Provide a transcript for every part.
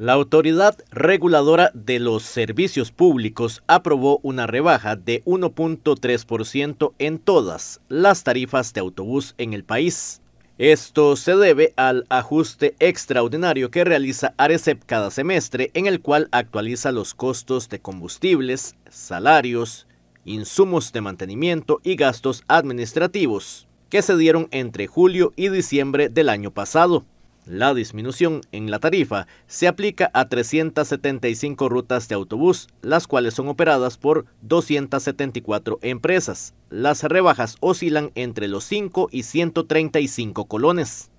La Autoridad Reguladora de los Servicios Públicos aprobó una rebaja de 1.3% en todas las tarifas de autobús en el país. Esto se debe al ajuste extraordinario que realiza Arecep cada semestre en el cual actualiza los costos de combustibles, salarios, insumos de mantenimiento y gastos administrativos que se dieron entre julio y diciembre del año pasado. La disminución en la tarifa se aplica a 375 rutas de autobús, las cuales son operadas por 274 empresas. Las rebajas oscilan entre los 5 y 135 colones.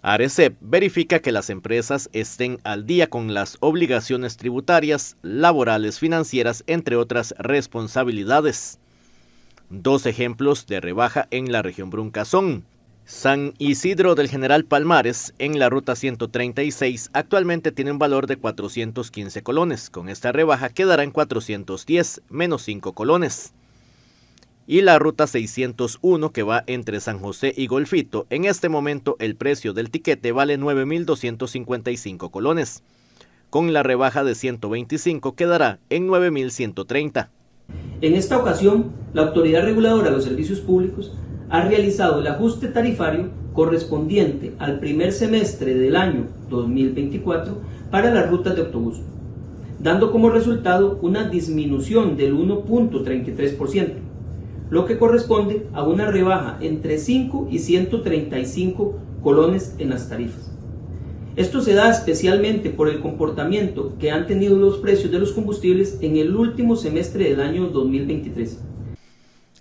Arecep verifica que las empresas estén al día con las obligaciones tributarias, laborales, financieras, entre otras responsabilidades. Dos ejemplos de rebaja en la región Brunca son San Isidro del General Palmares, en la ruta 136, actualmente tiene un valor de 415 colones. Con esta rebaja quedará en 410, menos 5 colones. Y la ruta 601 que va entre San José y Golfito, en este momento el precio del tiquete vale 9.255 colones. Con la rebaja de 125 quedará en 9.130. En esta ocasión, la Autoridad Reguladora de los Servicios Públicos ha realizado el ajuste tarifario correspondiente al primer semestre del año 2024 para las rutas de autobús, dando como resultado una disminución del 1.33%, lo que corresponde a una rebaja entre 5 y 135 colones en las tarifas. Esto se da especialmente por el comportamiento que han tenido los precios de los combustibles en el último semestre del año 2023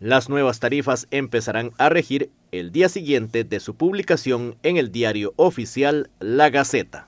las nuevas tarifas empezarán a regir el día siguiente de su publicación en el diario oficial La Gaceta.